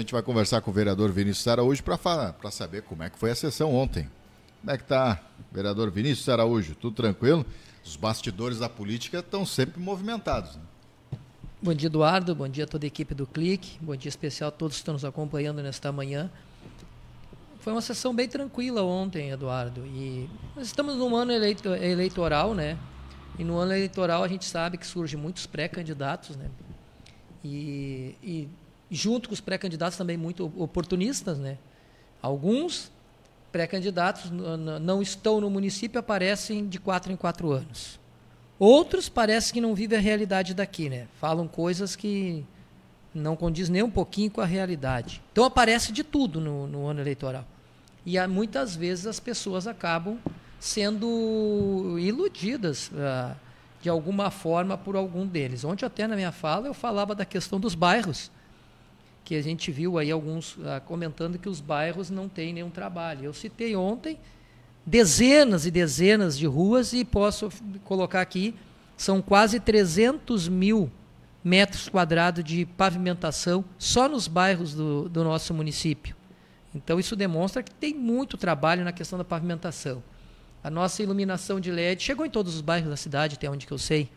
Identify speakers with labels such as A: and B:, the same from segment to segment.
A: gente vai conversar com o vereador Vinícius Araújo para saber como é que foi a sessão ontem. Como é que tá, vereador Vinícius Araújo? Tudo tranquilo? Os bastidores da política estão sempre movimentados. Né? Bom dia, Eduardo. Bom dia a toda a equipe do Clique. Bom dia especial a todos que estão nos acompanhando nesta manhã. Foi uma sessão bem tranquila ontem, Eduardo. E nós estamos num ano eleito eleitoral, né? E no ano eleitoral a gente sabe que surgem muitos pré-candidatos, né? E, e junto com os pré-candidatos também muito oportunistas, né? Alguns pré-candidatos não estão no município, aparecem de quatro em quatro anos. Outros parece que não vivem a realidade daqui, né? Falam coisas que não condiz nem um pouquinho com a realidade. Então aparece de tudo no, no ano eleitoral. E há, muitas vezes as pessoas acabam sendo iludidas uh, de alguma forma por algum deles. Ontem até na minha fala eu falava da questão dos bairros que a gente viu aí alguns ah, comentando que os bairros não têm nenhum trabalho. Eu citei ontem dezenas e dezenas de ruas e posso colocar aqui, são quase 300 mil metros quadrados de pavimentação só nos bairros do, do nosso município. Então, isso demonstra que tem muito trabalho na questão da pavimentação. A nossa iluminação de LED chegou em todos os bairros da cidade, até onde que eu sei.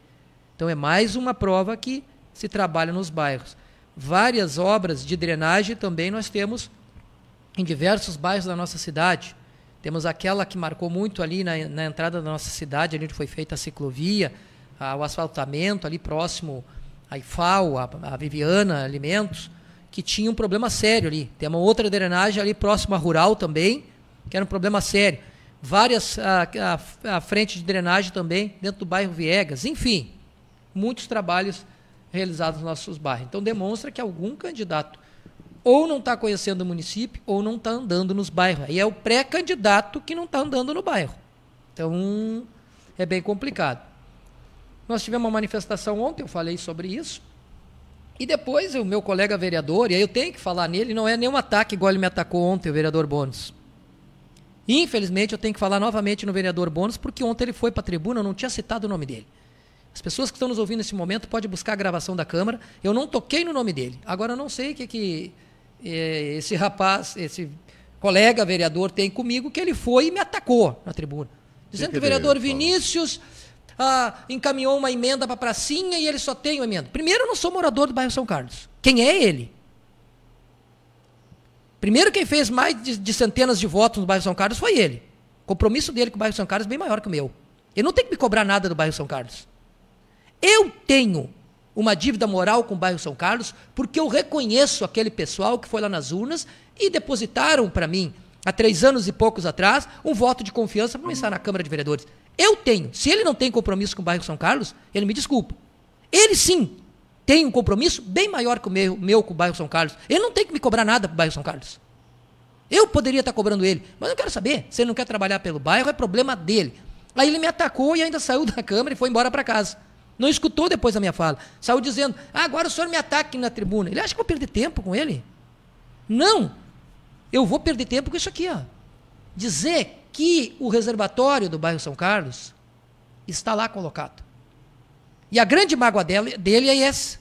A: Então, é mais uma prova que se trabalha nos bairros várias obras de drenagem também nós temos em diversos bairros da nossa cidade. Temos aquela que marcou muito ali na, na entrada da nossa cidade, ali onde foi feita a ciclovia, a, o asfaltamento ali próximo à IFAO, a, a Viviana Alimentos, que tinha um problema sério ali. Tem uma outra drenagem ali próxima à Rural também, que era um problema sério. Várias, a, a, a frente de drenagem também, dentro do bairro Viegas. Enfim, muitos trabalhos realizados nos nossos bairros. Então demonstra que algum candidato ou não está conhecendo o município ou não está andando nos bairros. Aí é o pré-candidato que não está andando no bairro. Então é bem complicado. Nós tivemos uma manifestação ontem, eu falei sobre isso. E depois o meu colega vereador, e aí eu tenho que falar nele, não é nenhum ataque igual ele me atacou ontem, o vereador Bônus. Infelizmente eu tenho que falar novamente no vereador Bônus, porque ontem ele foi para a tribuna, eu não tinha citado o nome dele. As pessoas que estão nos ouvindo nesse momento podem buscar a gravação da Câmara. Eu não toquei no nome dele. Agora, eu não sei o que, que eh, esse rapaz, esse colega vereador tem comigo, que ele foi e me atacou na tribuna. Dizendo que, o vereador Vinícius ah, encaminhou uma emenda para a pracinha e ele só tem uma emenda. Primeiro, eu não sou morador do bairro São Carlos. Quem é ele? Primeiro, quem fez mais de, de centenas de votos no bairro São Carlos foi ele. O compromisso dele com o bairro São Carlos é bem maior que o meu. Ele não tem que me cobrar nada do bairro São Carlos. Eu tenho uma dívida moral com o bairro São Carlos, porque eu reconheço aquele pessoal que foi lá nas urnas e depositaram para mim, há três anos e poucos atrás, um voto de confiança para começar na Câmara de Vereadores. Eu tenho. Se ele não tem compromisso com o bairro São Carlos, ele me desculpa. Ele sim tem um compromisso bem maior que o meu, meu com o bairro São Carlos. Ele não tem que me cobrar nada para o bairro São Carlos. Eu poderia estar cobrando ele, mas eu quero saber. Se ele não quer trabalhar pelo bairro, é problema dele. Aí ele me atacou e ainda saiu da Câmara e foi embora para casa. Não escutou depois a minha fala. Saiu dizendo: ah, agora o senhor me ataque na tribuna. Ele acha que eu vou perder tempo com ele? Não! Eu vou perder tempo com isso aqui, ó. Dizer que o reservatório do bairro São Carlos está lá colocado. E a grande mágoa dele, dele é essa.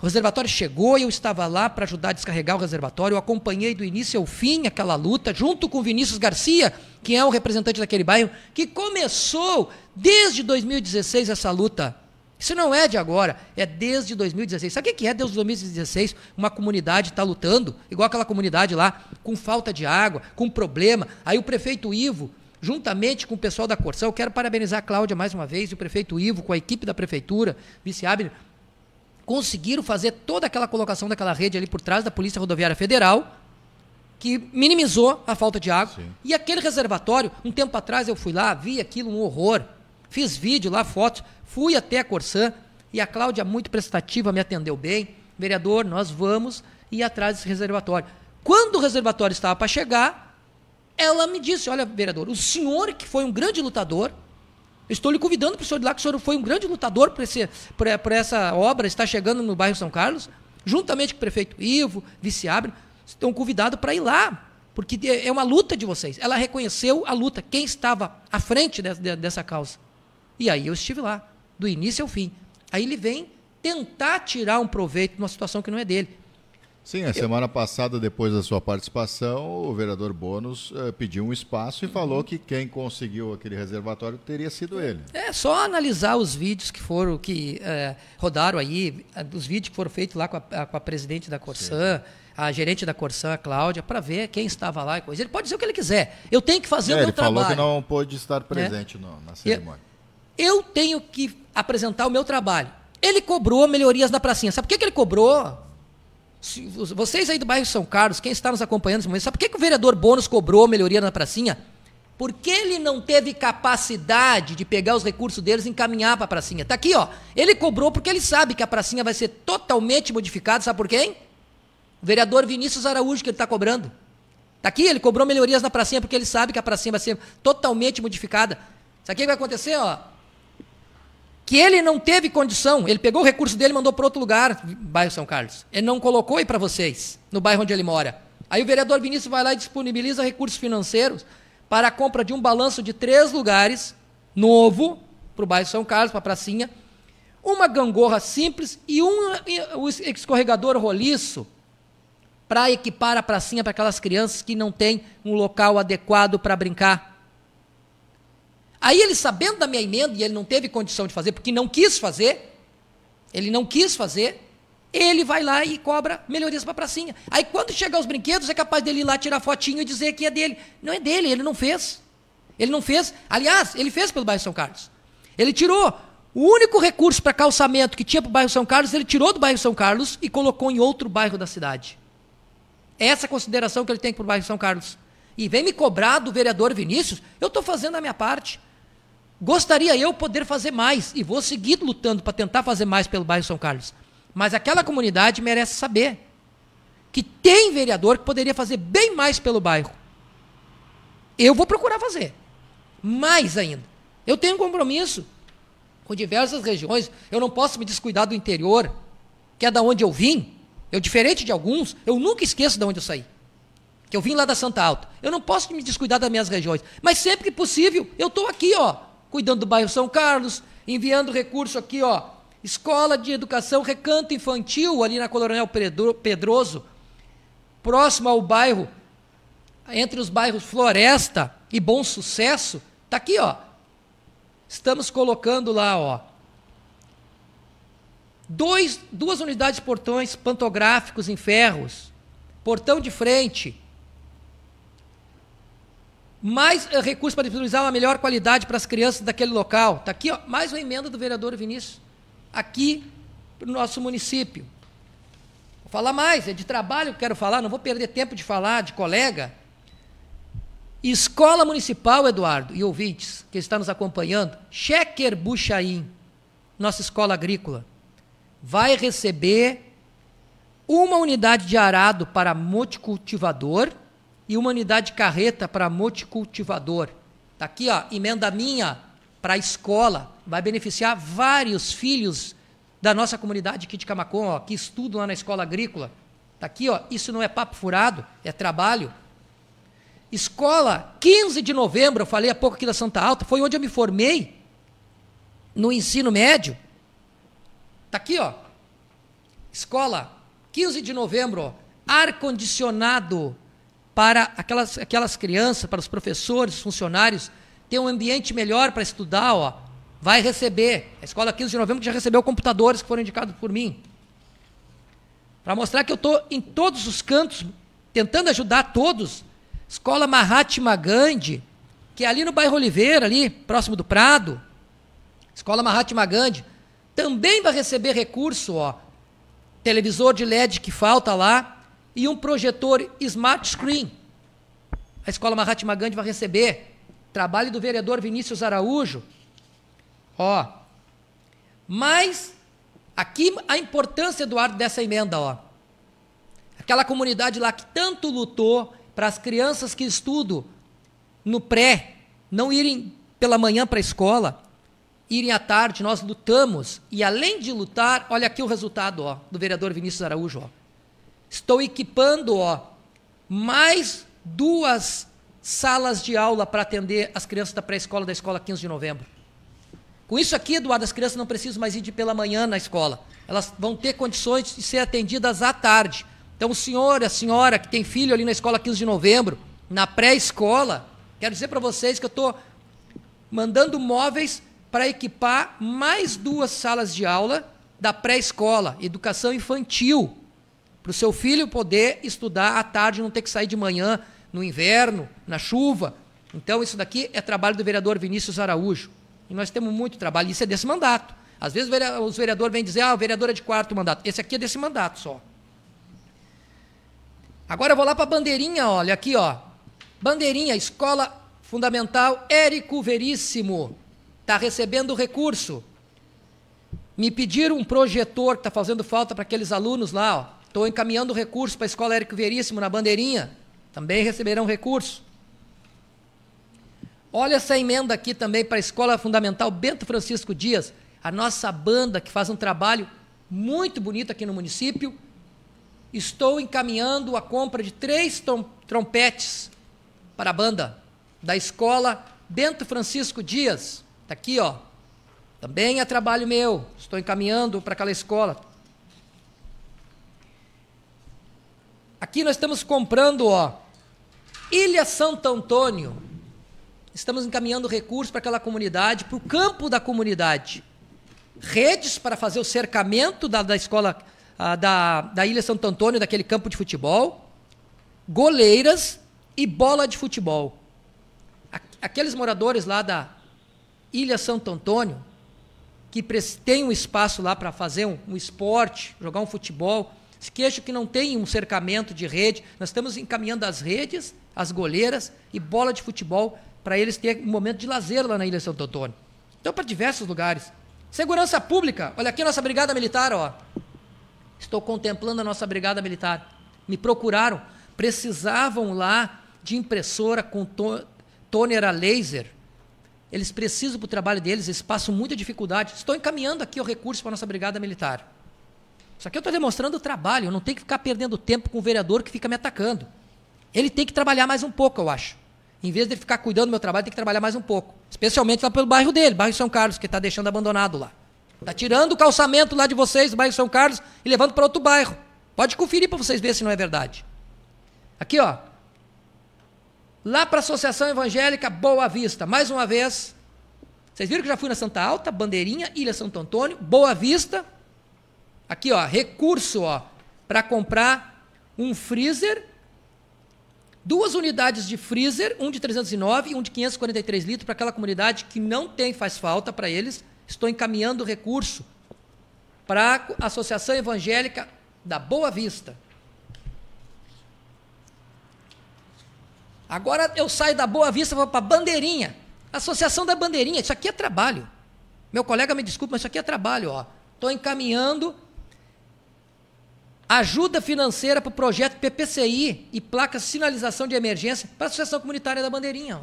A: O reservatório chegou e eu estava lá para ajudar a descarregar o reservatório. Eu acompanhei do início ao fim aquela luta, junto com Vinícius Garcia, que é o representante daquele bairro, que começou desde 2016 essa luta isso não é de agora, é desde 2016. Sabe o que é desde 2016? Uma comunidade está lutando, igual aquela comunidade lá, com falta de água, com problema. Aí o prefeito Ivo, juntamente com o pessoal da eu quero parabenizar a Cláudia mais uma vez, e o prefeito Ivo, com a equipe da prefeitura, vice Abner, conseguiram fazer toda aquela colocação daquela rede ali por trás da Polícia Rodoviária Federal, que minimizou a falta de água. Sim. E aquele reservatório, um tempo atrás eu fui lá, vi aquilo, um horror Fiz vídeo lá, fotos, fui até a Corsã e a Cláudia, muito prestativa, me atendeu bem. Vereador, nós vamos ir atrás desse reservatório. Quando o reservatório estava para chegar, ela me disse: Olha, vereador, o senhor que foi um grande lutador, estou lhe convidando para o senhor de lá, que o senhor foi um grande lutador para essa obra, está chegando no bairro São Carlos, juntamente com o prefeito Ivo, vice-abre, estão convidados para ir lá porque é, é uma luta de vocês. Ela reconheceu a luta, quem estava à frente dessa, dessa causa. E aí eu estive lá, do início ao fim. Aí ele vem tentar tirar um proveito de uma situação que não é dele. Sim, a eu... semana passada, depois da sua participação, o vereador Bônus eh, pediu um espaço e uhum. falou que quem conseguiu aquele reservatório teria sido é, ele. É só analisar os vídeos que foram, que eh, rodaram aí, eh, os vídeos que foram feitos lá com a, com a presidente da Corsã. Sim a gerente da Corsã, a Cláudia, para ver quem estava lá e coisa. Ele pode dizer o que ele quiser. Eu tenho que fazer é, o meu ele trabalho. Ele falou que não pôde estar né? presente é. no, na cerimônia eu tenho que apresentar o meu trabalho. Ele cobrou melhorias na pracinha. Sabe por que, que ele cobrou? Se, vocês aí do bairro São Carlos, quem está nos acompanhando nesse momento, sabe por que, que o vereador Bônus cobrou melhoria na pracinha? Porque ele não teve capacidade de pegar os recursos deles e encaminhar para a pracinha. Está aqui, ó. Ele cobrou porque ele sabe que a pracinha vai ser totalmente modificada. Sabe por quem? O vereador Vinícius Araújo que ele está cobrando. Está aqui, ele cobrou melhorias na pracinha porque ele sabe que a pracinha vai ser totalmente modificada. Sabe o que vai acontecer, ó? que ele não teve condição, ele pegou o recurso dele e mandou para outro lugar, bairro São Carlos. Ele não colocou aí para vocês, no bairro onde ele mora. Aí o vereador Vinícius vai lá e disponibiliza recursos financeiros para a compra de um balanço de três lugares, novo, para o bairro São Carlos, para a pracinha, uma gangorra simples e um escorregador roliço para equipar a pracinha para aquelas crianças que não têm um local adequado para brincar. Aí ele, sabendo da minha emenda, e ele não teve condição de fazer, porque não quis fazer, ele não quis fazer, ele vai lá e cobra melhorias para a pracinha. Aí quando chegar os brinquedos, é capaz dele ir lá tirar fotinho e dizer que é dele. Não é dele, ele não fez. Ele não fez. Aliás, ele fez pelo bairro São Carlos. Ele tirou o único recurso para calçamento que tinha para o bairro São Carlos, ele tirou do bairro São Carlos e colocou em outro bairro da cidade. É essa é a consideração que ele tem para o bairro São Carlos. E vem me cobrar do vereador Vinícius, eu estou fazendo a minha parte. Gostaria eu poder fazer mais e vou seguir lutando para tentar fazer mais pelo bairro São Carlos. Mas aquela comunidade merece saber que tem vereador que poderia fazer bem mais pelo bairro. Eu vou procurar fazer. Mais ainda. Eu tenho um compromisso com diversas regiões. Eu não posso me descuidar do interior, que é da onde eu vim. Eu, diferente de alguns, eu nunca esqueço de onde eu saí. Que eu vim lá da Santa Alta. Eu não posso me descuidar das minhas regiões. Mas sempre que possível, eu estou aqui, ó, cuidando do bairro São Carlos, enviando recurso aqui, ó, Escola de Educação Recanto Infantil, ali na Coronel Pedroso, próximo ao bairro, entre os bairros Floresta e Bom Sucesso, está aqui, ó. Estamos colocando lá, ó. Dois, duas unidades de portões pantográficos em ferros, portão de frente, mais eh, recursos para disponibilizar uma melhor qualidade para as crianças daquele local. Está aqui, ó, mais uma emenda do vereador Vinícius, aqui para o nosso município. Vou falar mais, é de trabalho que quero falar, não vou perder tempo de falar de colega. Escola Municipal, Eduardo, e ouvintes que estão nos acompanhando, Checker Buchaim, nossa escola agrícola, vai receber uma unidade de arado para multicultivador e humanidade carreta para multicultivador. Está aqui, ó, emenda minha para a escola. Vai beneficiar vários filhos da nossa comunidade aqui de Camacom, ó, que estudam lá na escola agrícola. Está aqui, ó, isso não é papo furado, é trabalho. Escola, 15 de novembro, eu falei há pouco aqui da Santa Alta, foi onde eu me formei, no ensino médio. Está aqui, ó. Escola, 15 de novembro, ar-condicionado para aquelas, aquelas crianças, para os professores, funcionários, ter um ambiente melhor para estudar, ó. Vai receber. A escola 15 de novembro já recebeu computadores que foram indicados por mim. Para mostrar que eu estou em todos os cantos, tentando ajudar todos. Escola Mahatma Gandhi, que é ali no bairro Oliveira, ali, próximo do Prado. Escola Mahatma Gandhi. Também vai receber recurso, ó. Televisor de LED que falta lá e um projetor Smart Screen. A escola Mahatma Gandhi vai receber. Trabalho do vereador Vinícius Araújo. Ó. Mas aqui a importância, Eduardo, dessa emenda, ó. Aquela comunidade lá que tanto lutou para as crianças que estudam no pré não irem pela manhã para a escola, irem à tarde, nós lutamos. E além de lutar, olha aqui o resultado ó, do vereador Vinícius Araújo. Ó. Estou equipando, ó, mais duas salas de aula para atender as crianças da pré-escola da escola 15 de novembro. Com isso aqui, Eduardo, as crianças não precisam mais ir de pela manhã na escola. Elas vão ter condições de ser atendidas à tarde. Então, o senhor, a senhora que tem filho ali na escola 15 de novembro, na pré-escola, quero dizer para vocês que eu estou mandando móveis para equipar mais duas salas de aula da pré-escola, educação infantil. Para o seu filho poder estudar à tarde, não ter que sair de manhã, no inverno, na chuva. Então, isso daqui é trabalho do vereador Vinícius Araújo. E nós temos muito trabalho, isso é desse mandato. Às vezes os vereadores vêm dizer, ah, o vereador é de quarto mandato. Esse aqui é desse mandato só. Agora eu vou lá para a bandeirinha, olha aqui, ó. Bandeirinha, Escola Fundamental Érico Veríssimo. Está recebendo recurso. Me pediram um projetor que está fazendo falta para aqueles alunos lá, ó. Estou encaminhando recurso para a Escola Érico Veríssimo, na Bandeirinha. Também receberão recurso. Olha essa emenda aqui também para a Escola Fundamental Bento Francisco Dias, a nossa banda que faz um trabalho muito bonito aqui no município. Estou encaminhando a compra de três trompetes para a banda da Escola Bento Francisco Dias. Está aqui, ó. Também é trabalho meu. Estou encaminhando para aquela escola. Aqui nós estamos comprando, ó, Ilha Santo Antônio. Estamos encaminhando recursos para aquela comunidade, para o campo da comunidade. Redes para fazer o cercamento da, da escola ah, da, da Ilha Santo Antônio, daquele campo de futebol. Goleiras e bola de futebol. Aqueles moradores lá da Ilha Santo Antônio, que têm um espaço lá para fazer um, um esporte, jogar um futebol, se queixam que não tem um cercamento de rede. Nós estamos encaminhando as redes, as goleiras e bola de futebol para eles terem um momento de lazer lá na Ilha Santo Antônio. Então, para diversos lugares. Segurança pública. Olha aqui a nossa brigada militar, ó. Estou contemplando a nossa brigada militar. Me procuraram. Precisavam lá de impressora com to toner a laser. Eles precisam para o trabalho deles, eles passam muita dificuldade. Estou encaminhando aqui o recurso para a nossa brigada militar. Só que eu estou demonstrando o trabalho, eu não tenho que ficar perdendo tempo com o vereador que fica me atacando. Ele tem que trabalhar mais um pouco, eu acho. Em vez de ele ficar cuidando do meu trabalho, tem que trabalhar mais um pouco. Especialmente lá pelo bairro dele, bairro São Carlos, que está deixando abandonado lá. Está tirando o calçamento lá de vocês, do bairro São Carlos, e levando para outro bairro. Pode conferir para vocês verem se não é verdade. Aqui, ó. Lá para a Associação Evangélica Boa Vista, mais uma vez. Vocês viram que já fui na Santa Alta, Bandeirinha, Ilha Santo Antônio, Boa Vista, Aqui, ó, recurso, ó, para comprar um freezer, duas unidades de freezer, um de 309 e um de 543 litros para aquela comunidade que não tem, faz falta para eles. Estou encaminhando o recurso para a Associação Evangélica da Boa Vista. Agora eu saio da Boa Vista vou para Bandeirinha. Associação da Bandeirinha, isso aqui é trabalho. Meu colega me desculpa, mas isso aqui é trabalho, ó. Estou encaminhando Ajuda financeira para o projeto PPCI e placa sinalização de emergência para a Associação Comunitária da Bandeirinha.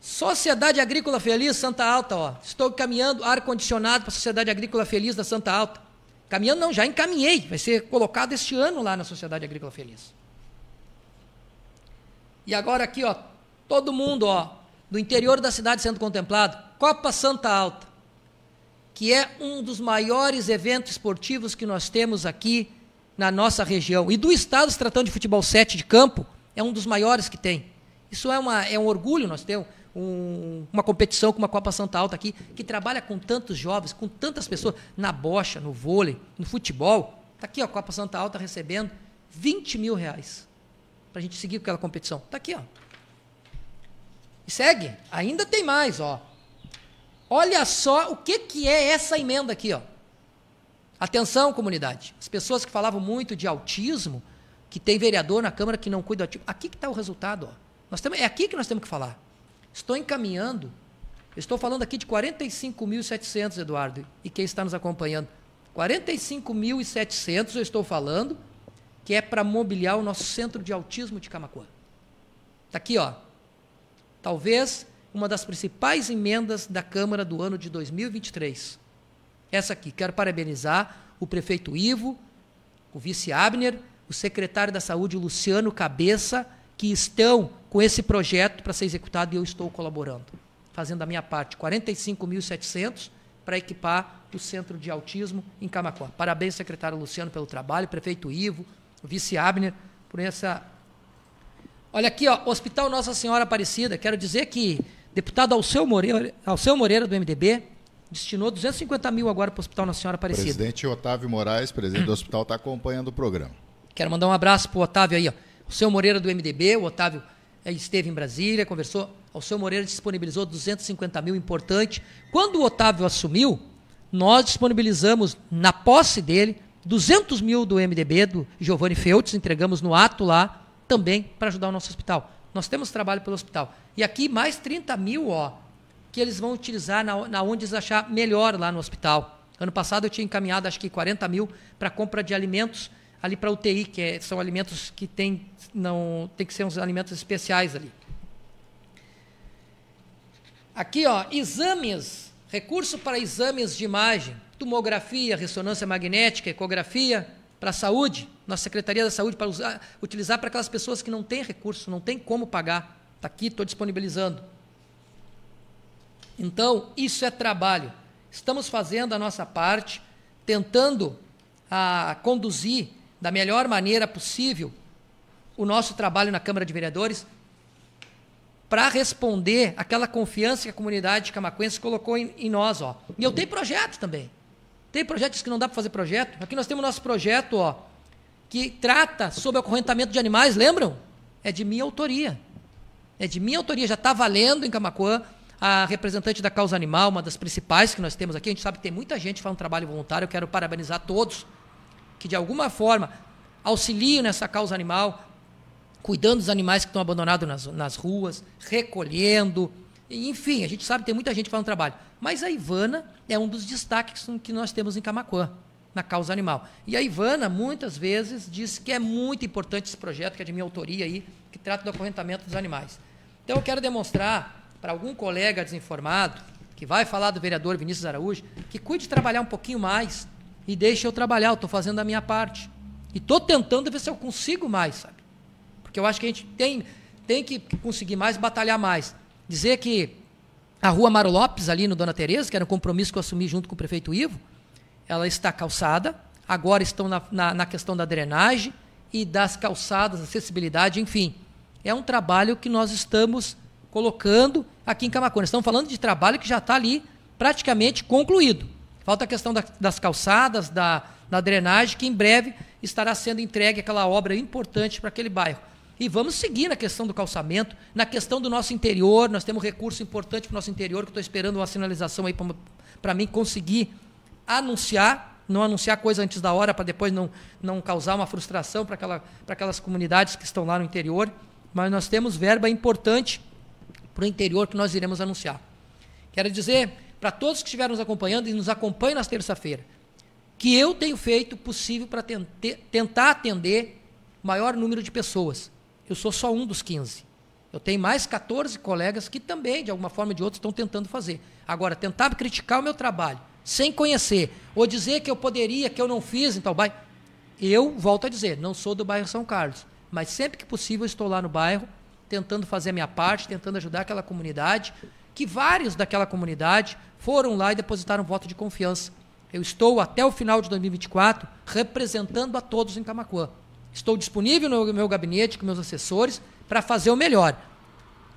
A: Sociedade Agrícola Feliz Santa Alta, ó. Estou caminhando ar-condicionado para a Sociedade Agrícola Feliz da Santa Alta. Caminhando não, já encaminhei. Vai ser colocado este ano lá na Sociedade Agrícola Feliz. E agora aqui, ó, todo mundo, ó, do interior da cidade sendo contemplado. Copa Santa Alta que é um dos maiores eventos esportivos que nós temos aqui na nossa região. E do Estado, se tratando de futebol 7 de campo, é um dos maiores que tem. Isso é, uma, é um orgulho nós temos. Um, uma competição como a Copa Santa Alta aqui, que trabalha com tantos jovens, com tantas pessoas, na bocha, no vôlei, no futebol. Está aqui ó, a Copa Santa Alta recebendo 20 mil reais para a gente seguir com aquela competição. Está aqui, ó. E segue. Ainda tem mais, ó. Olha só o que, que é essa emenda aqui, ó. Atenção, comunidade. As pessoas que falavam muito de autismo, que tem vereador na Câmara que não cuida do autismo, aqui que está o resultado, ó. Nós temos, é aqui que nós temos que falar. Estou encaminhando, estou falando aqui de 45.700, Eduardo, e quem está nos acompanhando. 45.700 eu estou falando, que é para mobiliar o nosso centro de autismo de Camacuã. Está aqui, ó. Talvez uma das principais emendas da Câmara do ano de 2023. Essa aqui. Quero parabenizar o prefeito Ivo, o vice Abner, o secretário da Saúde, Luciano Cabeça, que estão com esse projeto para ser executado e eu estou colaborando, fazendo a minha parte. 45.700 para equipar o Centro de Autismo em Camacó. Parabéns, secretário Luciano, pelo trabalho, prefeito Ivo, vice Abner, por essa. Olha aqui, ó, Hospital Nossa Senhora Aparecida. Quero dizer que Deputado Alceu Moreira, Alceu Moreira do MDB, destinou 250 mil agora para o Hospital Nossa Senhora Aparecida. Presidente Otávio Moraes, presidente do hospital, está acompanhando o programa. Quero mandar um abraço para o Otávio aí. O seu Moreira do MDB, o Otávio esteve em Brasília, conversou. O seu Moreira disponibilizou 250 mil, importante. Quando o Otávio assumiu, nós disponibilizamos, na posse dele, 200 mil do MDB, do Giovanni Feltz, entregamos no ato lá, também para ajudar o nosso hospital. Nós temos trabalho pelo hospital. E aqui mais 30 mil, ó, que eles vão utilizar na, na onde eles achar melhor lá no hospital. Ano passado eu tinha encaminhado acho que 40 mil para compra de alimentos ali para UTI, que é, são alimentos que tem, não, tem que ser uns alimentos especiais ali. Aqui, ó, exames, recurso para exames de imagem, tomografia, ressonância magnética, ecografia, para a saúde, nossa Secretaria da Saúde, para usar, utilizar para aquelas pessoas que não têm recurso, não têm como pagar. Está aqui, estou disponibilizando. Então, isso é trabalho. Estamos fazendo a nossa parte, tentando a, conduzir da melhor maneira possível o nosso trabalho na Câmara de Vereadores para responder aquela confiança que a comunidade camacuense colocou em, em nós. Ó. E eu tenho projeto também. Tem projetos que não dá para fazer projeto. Aqui nós temos nosso projeto, ó, que trata sobre acorrentamento de animais, lembram? É de minha autoria. É de minha autoria, já está valendo em Camacuã. A representante da causa animal, uma das principais que nós temos aqui, a gente sabe que tem muita gente que faz um trabalho voluntário. Eu quero parabenizar todos que, de alguma forma, auxiliam nessa causa animal, cuidando dos animais que estão abandonados nas, nas ruas, recolhendo. Enfim, a gente sabe que tem muita gente que faz um trabalho. Mas a Ivana é um dos destaques que nós temos em Camacuã, na causa animal. E a Ivana, muitas vezes, diz que é muito importante esse projeto, que é de minha autoria aí, que trata do acorrentamento dos animais. Então, eu quero demonstrar para algum colega desinformado, que vai falar do vereador Vinícius Araújo, que cuide de trabalhar um pouquinho mais e deixe eu trabalhar, eu estou fazendo a minha parte. E estou tentando ver se eu consigo mais, sabe? Porque eu acho que a gente tem, tem que conseguir mais, batalhar mais. Dizer que a rua Amaro Lopes, ali no Dona Tereza, que era um compromisso que eu assumi junto com o prefeito Ivo, ela está calçada, agora estão na, na, na questão da drenagem e das calçadas, acessibilidade, enfim. É um trabalho que nós estamos colocando aqui em Camacona. Estamos falando de trabalho que já está ali praticamente concluído. Falta a questão da, das calçadas, da, da drenagem, que em breve estará sendo entregue aquela obra importante para aquele bairro. E vamos seguir na questão do calçamento, na questão do nosso interior. Nós temos recurso importante para o nosso interior, que estou esperando uma sinalização aí para mim conseguir anunciar, não anunciar coisa antes da hora, para depois não, não causar uma frustração para aquela, aquelas comunidades que estão lá no interior. Mas nós temos verba importante para o interior que nós iremos anunciar. Quero dizer para todos que estiveram nos acompanhando e nos acompanham nas terça-feira, que eu tenho feito o possível para tentar atender maior número de pessoas eu sou só um dos 15. Eu tenho mais 14 colegas que também, de alguma forma ou de outra, estão tentando fazer. Agora, tentar criticar o meu trabalho sem conhecer, ou dizer que eu poderia, que eu não fiz em tal bairro, eu volto a dizer, não sou do bairro São Carlos. Mas sempre que possível, estou lá no bairro, tentando fazer a minha parte, tentando ajudar aquela comunidade, que vários daquela comunidade foram lá e depositaram voto de confiança. Eu estou, até o final de 2024, representando a todos em Camacuã. Estou disponível no meu gabinete com meus assessores para fazer o melhor.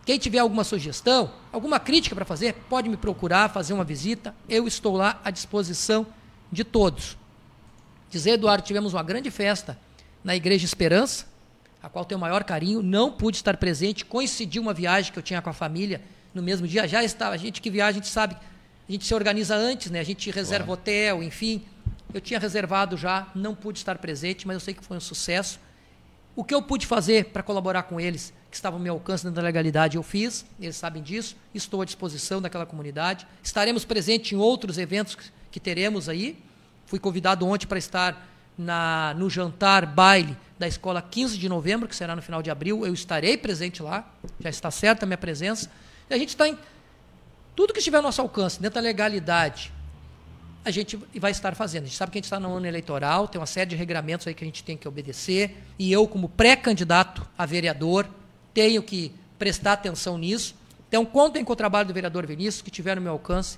A: Quem tiver alguma sugestão, alguma crítica para fazer, pode me procurar, fazer uma visita. Eu estou lá à disposição de todos. Dizer, Eduardo, tivemos uma grande festa na Igreja Esperança, a qual tenho o maior carinho. Não pude estar presente, coincidiu uma viagem que eu tinha com a família no mesmo dia. Já estava, a gente que viaja, a gente sabe, a gente se organiza antes, né? a gente reserva claro. hotel, enfim. Eu tinha reservado já, não pude estar presente, mas eu sei que foi um sucesso. O que eu pude fazer para colaborar com eles, que estavam ao meu alcance dentro da legalidade, eu fiz, eles sabem disso, estou à disposição daquela comunidade. Estaremos presentes em outros eventos que, que teremos aí. Fui convidado ontem para estar na, no jantar baile da escola 15 de novembro, que será no final de abril. Eu estarei presente lá, já está certa a minha presença. E a gente está em. Tudo que estiver ao nosso alcance, dentro da legalidade, a gente vai estar fazendo. A gente sabe que a gente está no ano eleitoral, tem uma série de regramentos aí que a gente tem que obedecer, e eu, como pré-candidato a vereador, tenho que prestar atenção nisso. Então, contem com o trabalho do vereador Vinícius, que tiver no meu alcance,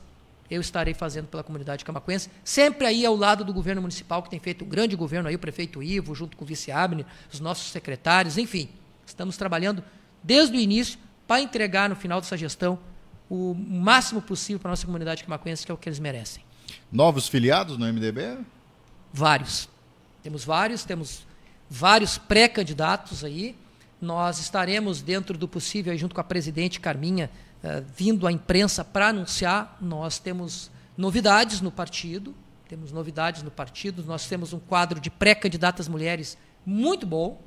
A: eu estarei fazendo pela comunidade camacuense, sempre aí ao lado do governo municipal, que tem feito um grande governo aí, o prefeito Ivo, junto com o vice Abner, os nossos secretários, enfim. Estamos trabalhando desde o início para entregar no final dessa gestão o máximo possível para a nossa comunidade camacuense, que é o que eles merecem. Novos filiados no MDB? Vários. Temos vários, temos vários pré-candidatos aí. Nós estaremos dentro do possível, junto com a presidente Carminha, eh, vindo à imprensa para anunciar. Nós temos novidades no partido, temos novidades no partido. Nós temos um quadro de pré-candidatas mulheres muito bom,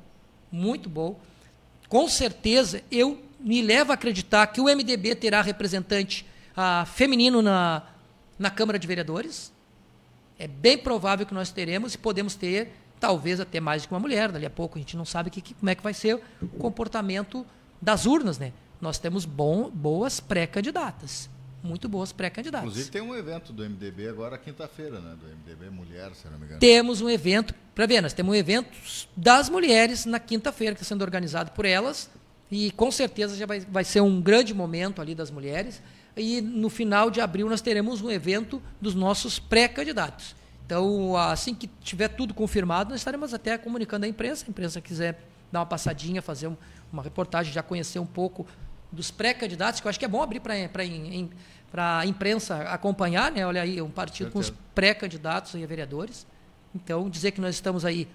A: muito bom. Com certeza, eu me levo a acreditar que o MDB terá representante uh, feminino na, na Câmara de Vereadores. É bem provável que nós teremos e podemos ter, talvez até mais de uma mulher. Dali a pouco a gente não sabe que, que, como é que vai ser o comportamento das urnas, né? Nós temos bom, boas pré-candidatas muito boas pré-candidatas. Inclusive tem um evento do MDB agora quinta-feira, né? Do MDB Mulher, se não me engano. Temos um evento, para ver, nós temos um evento das mulheres na quinta-feira, que está sendo organizado por elas, e com certeza já vai, vai ser um grande momento ali das mulheres. E no final de abril nós teremos um evento dos nossos pré-candidatos. Então, assim que tiver tudo confirmado, nós estaremos até comunicando à imprensa. A imprensa quiser dar uma passadinha, fazer uma reportagem, já conhecer um pouco dos pré-candidatos, que eu acho que é bom abrir para a imprensa acompanhar, né? Olha aí, é um partido com os pré-candidatos e vereadores. Então, dizer que nós estamos aí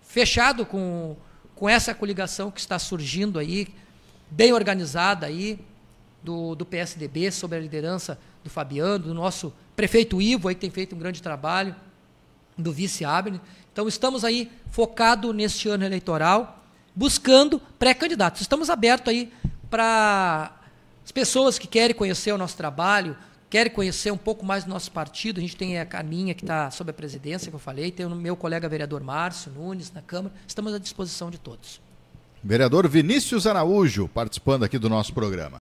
A: fechado com, com essa coligação que está surgindo aí, bem organizada aí, do, do PSDB, sob a liderança do Fabiano, do nosso prefeito Ivo, aí, que tem feito um grande trabalho, do vice Abner. Então, estamos aí focado neste ano eleitoral, buscando pré-candidatos. Estamos abertos aí para as pessoas que querem conhecer o nosso trabalho, querem conhecer um pouco mais do nosso partido. A gente tem a Caminha, que está sob a presidência, que eu falei, tem o meu colega vereador Márcio Nunes na Câmara. Estamos à disposição de todos. Vereador Vinícius Araújo, participando aqui do nosso programa.